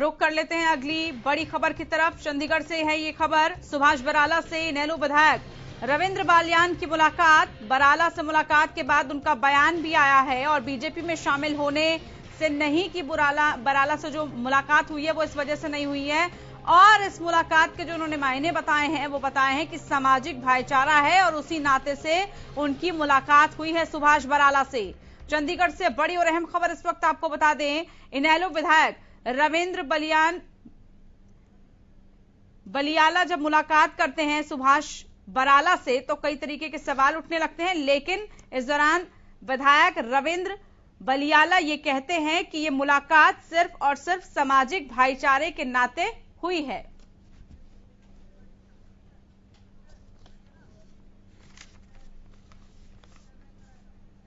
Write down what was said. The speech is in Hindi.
रुक कर लेते हैं अगली बड़ी खबर की तरफ चंडीगढ़ से है ये खबर सुभाष बराला से नैनो विधायक रविंद्र बालियान की मुलाकात बराला से मुलाकात के बाद उनका बयान भी आया है और बीजेपी में शामिल होने से नहीं की बुराला बराला से जो मुलाकात हुई है वो इस वजह से नहीं हुई है और इस मुलाकात के जो उन्होंने मायने बताए हैं वो बताए हैं कि सामाजिक भाईचारा है और उसी नाते से उनकी मुलाकात हुई है सुभाष बराला से चंडीगढ़ से बड़ी और अहम खबर इस वक्त आपको बता दें इनैलो विधायक रविंद्र बलियान बलियाला जब मुलाकात करते हैं सुभाष बराला से तो कई तरीके के सवाल उठने लगते हैं लेकिन इस दौरान विधायक रविंद्र बलियाला ये कहते हैं कि ये मुलाकात सिर्फ और सिर्फ सामाजिक भाईचारे के नाते हुई है